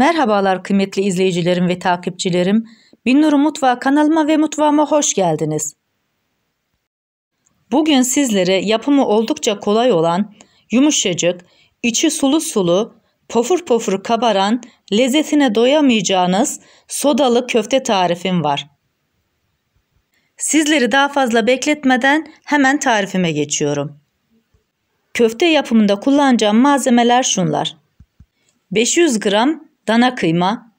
Merhabalar kıymetli izleyicilerim ve takipçilerim. Binnur Mutfağı kanalıma ve mutfağıma hoş geldiniz. Bugün sizlere yapımı oldukça kolay olan, yumuşacık, içi sulu sulu, pofur pofur kabaran, lezzetine doyamayacağınız sodalı köfte tarifim var. Sizleri daha fazla bekletmeden hemen tarifime geçiyorum. Köfte yapımında kullanacağım malzemeler şunlar. 500 gram dana kıyma,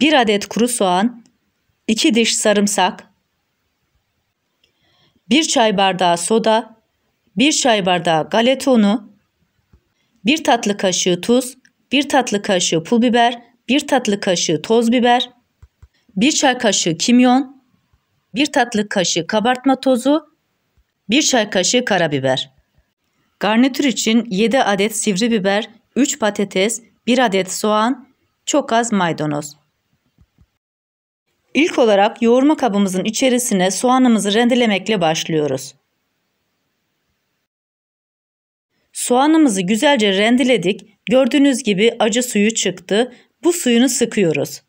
1 adet kuru soğan, 2 diş sarımsak, 1 çay bardağı soda, 1 çay bardağı galeta unu, 1 tatlı kaşığı tuz, 1 tatlı kaşığı pul biber, 1 tatlı kaşığı toz biber, 1 çay kaşığı kimyon, 1 tatlı kaşığı kabartma tozu, 1 çay kaşığı karabiber. Garnitür için 7 adet sivri biber, 3 patates, 1 adet soğan, çok az maydanoz. İlk olarak yoğurma kabımızın içerisine soğanımızı rendelemekle başlıyoruz. Soğanımızı güzelce rendeledik. Gördüğünüz gibi acı suyu çıktı. Bu suyunu sıkıyoruz.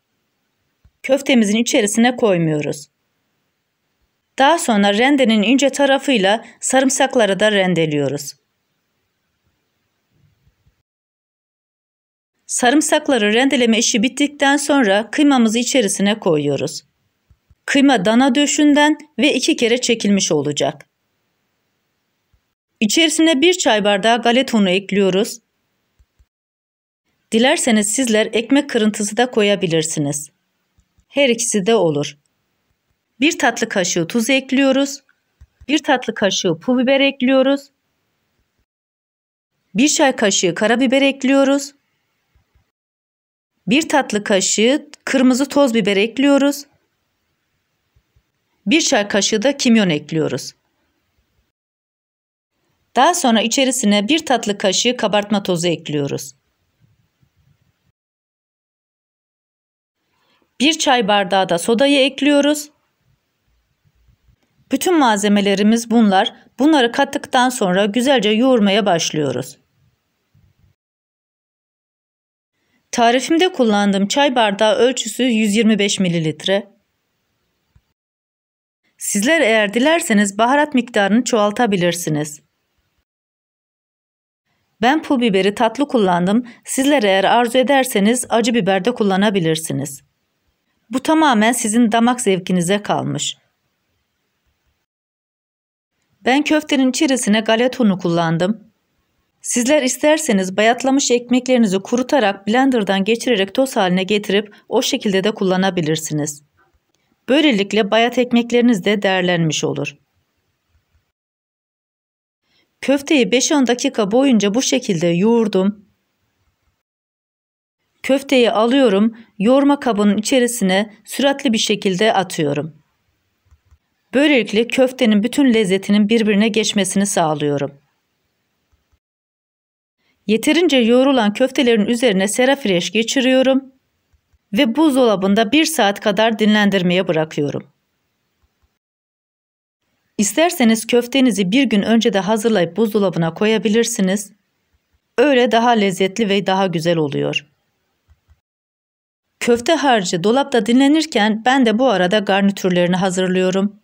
Köftemizin içerisine koymuyoruz. Daha sonra rendenin ince tarafıyla sarımsakları da rendeliyoruz. Sarımsakları rendeleme işi bittikten sonra kıymamızı içerisine koyuyoruz. Kıyma dana döşünden ve iki kere çekilmiş olacak. İçerisine bir çay bardağı galeta unu ekliyoruz. Dilerseniz sizler ekmek kırıntısı da koyabilirsiniz. Her ikisi de olur. Bir tatlı kaşığı tuz ekliyoruz. Bir tatlı kaşığı pul biber ekliyoruz. Bir çay kaşığı karabiber ekliyoruz. 1 tatlı kaşığı kırmızı toz biber ekliyoruz. 1 çay kaşığı da kimyon ekliyoruz. Daha sonra içerisine 1 tatlı kaşığı kabartma tozu ekliyoruz. 1 çay bardağı da sodayı ekliyoruz. Bütün malzemelerimiz bunlar. Bunları kattıktan sonra güzelce yoğurmaya başlıyoruz. Tarifimde kullandığım çay bardağı ölçüsü 125 mililitre. Sizler eğer dilerseniz baharat miktarını çoğaltabilirsiniz. Ben pul biberi tatlı kullandım. Sizler eğer arzu ederseniz acı biber de kullanabilirsiniz. Bu tamamen sizin damak zevkinize kalmış. Ben köftenin içerisine galeta unu kullandım. Sizler isterseniz bayatlamış ekmeklerinizi kurutarak blenderdan geçirerek toz haline getirip o şekilde de kullanabilirsiniz. Böylelikle bayat ekmekleriniz de değerlenmiş olur. Köfteyi 5-10 dakika boyunca bu şekilde yoğurdum. Köfteyi alıyorum, yoğurma kabının içerisine süratli bir şekilde atıyorum. Böylelikle köftenin bütün lezzetinin birbirine geçmesini sağlıyorum. Yeterince yoğrulan köftelerin üzerine serafireş geçiriyorum ve buzdolabında bir saat kadar dinlendirmeye bırakıyorum. İsterseniz köftenizi bir gün önce de hazırlayıp buzdolabına koyabilirsiniz. Öyle daha lezzetli ve daha güzel oluyor. Köfte harcı dolapta dinlenirken ben de bu arada garnitürlerini hazırlıyorum.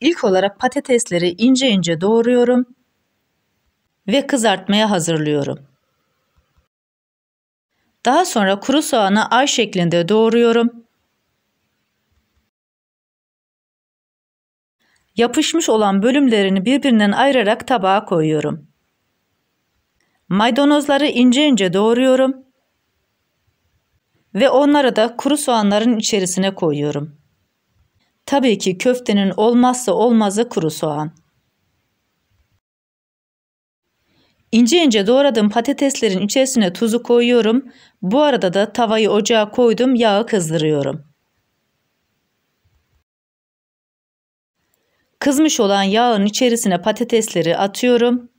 İlk olarak patatesleri ince ince doğruyorum ve kızartmaya hazırlıyorum. Daha sonra kuru soğanı ay şeklinde doğruyorum. Yapışmış olan bölümlerini birbirinden ayırarak tabağa koyuyorum. Maydanozları ince ince doğruyorum ve onları da kuru soğanların içerisine koyuyorum. Tabii ki köftenin olmazsa olmazı kuru soğan. İnce ince doğradığım patateslerin içerisine tuzu koyuyorum. Bu arada da tavayı ocağa koydum yağı kızdırıyorum. Kızmış olan yağın içerisine patatesleri atıyorum.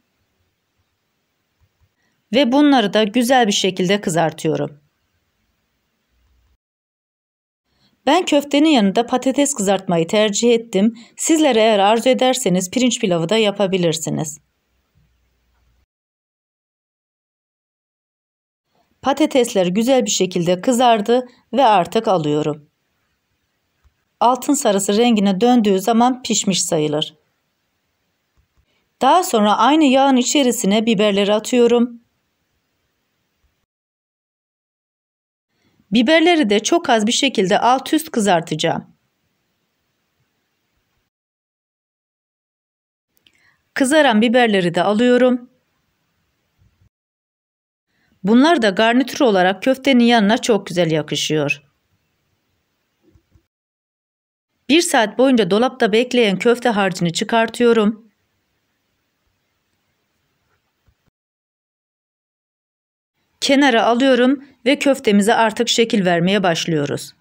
Ve bunları da güzel bir şekilde kızartıyorum. Ben köftenin yanında patates kızartmayı tercih ettim. Sizler eğer arzu ederseniz pirinç pilavı da yapabilirsiniz. Patatesler güzel bir şekilde kızardı ve artık alıyorum. Altın sarısı rengine döndüğü zaman pişmiş sayılır. Daha sonra aynı yağın içerisine biberleri atıyorum. Biberleri de çok az bir şekilde alt üst kızartacağım. Kızaran biberleri de alıyorum. Bunlar da garnitür olarak köftenin yanına çok güzel yakışıyor. Bir saat boyunca dolapta bekleyen köfte harcını çıkartıyorum. Kenara alıyorum ve köftemize artık şekil vermeye başlıyoruz.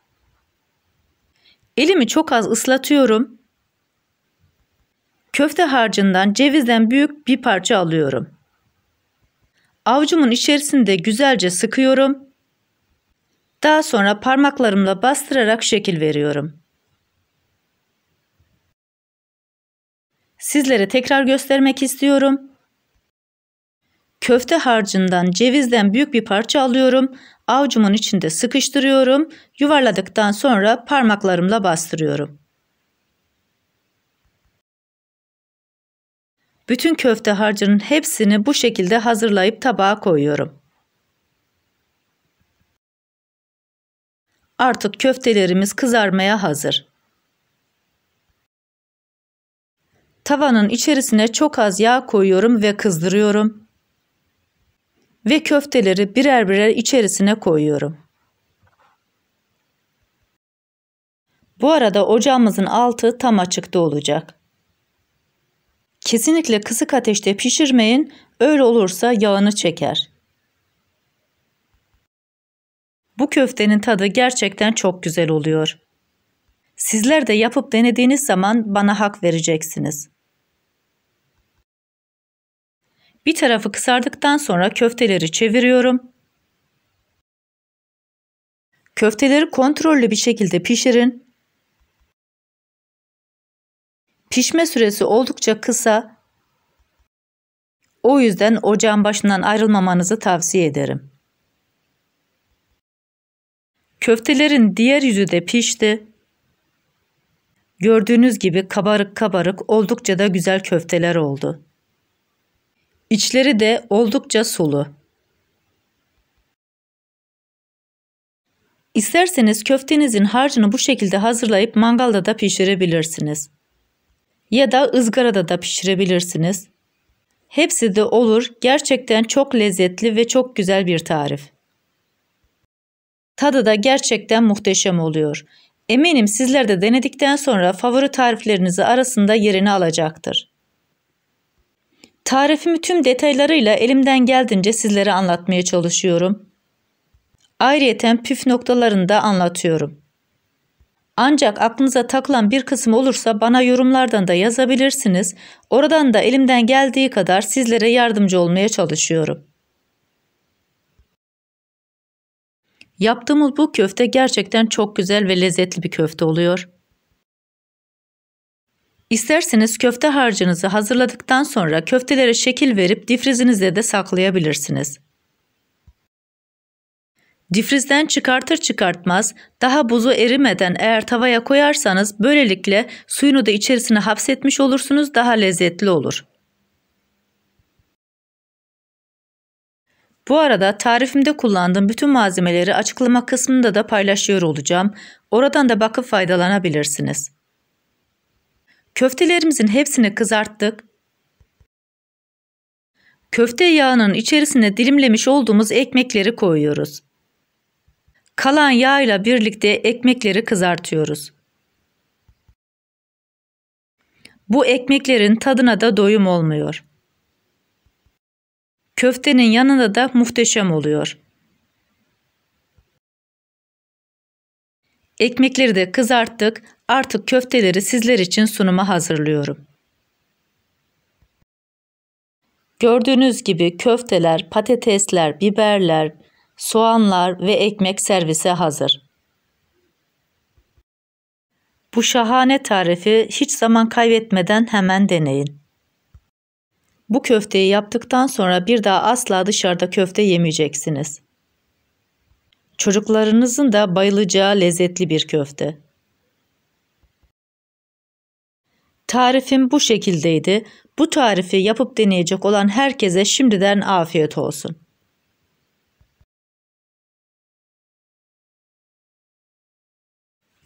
Elimi çok az ıslatıyorum. Köfte harcından cevizden büyük bir parça alıyorum. Avcumun içerisinde güzelce sıkıyorum. Daha sonra parmaklarımla bastırarak şekil veriyorum. Sizlere tekrar göstermek istiyorum. Köfte harcından, cevizden büyük bir parça alıyorum. Avcumun içinde sıkıştırıyorum. Yuvarladıktan sonra parmaklarımla bastırıyorum. Bütün köfte harcının hepsini bu şekilde hazırlayıp tabağa koyuyorum. Artık köftelerimiz kızarmaya hazır. Tavanın içerisine çok az yağ koyuyorum ve kızdırıyorum. Ve köfteleri birer birer içerisine koyuyorum. Bu arada ocağımızın altı tam açıkta olacak. Kesinlikle kısık ateşte pişirmeyin. Öyle olursa yağını çeker. Bu köftenin tadı gerçekten çok güzel oluyor. Sizler de yapıp denediğiniz zaman bana hak vereceksiniz. Bir tarafı kısardıktan sonra köfteleri çeviriyorum. Köfteleri kontrollü bir şekilde pişirin Pişme süresi oldukça kısa. O yüzden ocağın başından ayrılmamanızı tavsiye ederim. Köftelerin diğer yüzü de pişti. Gördüğünüz gibi kabarık kabarık oldukça da güzel köfteler oldu. İçleri de oldukça sulu. İsterseniz köftenizin harcını bu şekilde hazırlayıp mangalda da pişirebilirsiniz ya da ızgarada da pişirebilirsiniz. Hepsi de olur. Gerçekten çok lezzetli ve çok güzel bir tarif. Tadı da gerçekten muhteşem oluyor. Eminim sizler de denedikten sonra favori tariflerinizi arasında yerini alacaktır. Tarifimi tüm detaylarıyla elimden geldiğince sizlere anlatmaya çalışıyorum. Ayrıyeten püf noktalarını da anlatıyorum. Ancak aklınıza takılan bir kısım olursa bana yorumlardan da yazabilirsiniz. Oradan da elimden geldiği kadar sizlere yardımcı olmaya çalışıyorum. Yaptığımız bu köfte gerçekten çok güzel ve lezzetli bir köfte oluyor. İsterseniz köfte harcınızı hazırladıktan sonra köftelere şekil verip difrizinizde de saklayabilirsiniz. Difrizden çıkartır çıkartmaz daha buzu erimeden eğer tavaya koyarsanız böylelikle suyunu da içerisine hapsetmiş olursunuz daha lezzetli olur. Bu arada tarifimde kullandığım bütün malzemeleri açıklama kısmında da paylaşıyor olacağım. Oradan da bakıp faydalanabilirsiniz. Köftelerimizin hepsini kızarttık. Köfte yağının içerisine dilimlemiş olduğumuz ekmekleri koyuyoruz. Kalan yağla birlikte ekmekleri kızartıyoruz. Bu ekmeklerin tadına da doyum olmuyor. Köftenin yanında da muhteşem oluyor. Ekmekleri de kızarttık. Artık köfteleri sizler için sunuma hazırlıyorum. Gördüğünüz gibi köfteler, patatesler, biberler, soğanlar ve ekmek servise hazır. Bu şahane tarifi hiç zaman kaybetmeden hemen deneyin. Bu köfteyi yaptıktan sonra bir daha asla dışarıda köfte yemeyeceksiniz. Çocuklarınızın da bayılacağı lezzetli bir köfte. Tarifim bu şekildeydi. Bu tarifi yapıp deneyecek olan herkese şimdiden afiyet olsun.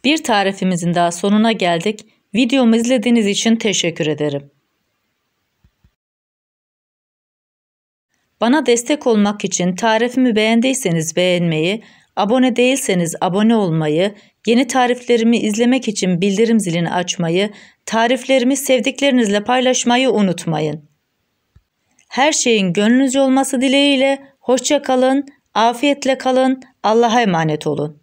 Bir tarifimizin daha sonuna geldik. Videomu izlediğiniz için teşekkür ederim. Bana destek olmak için tarifimi beğendiyseniz beğenmeyi, abone değilseniz abone olmayı, yeni tariflerimi izlemek için bildirim zilini açmayı, tariflerimi sevdiklerinizle paylaşmayı unutmayın. Her şeyin gönlünüzce olması dileğiyle hoşça kalın, afiyetle kalın, Allah'a emanet olun.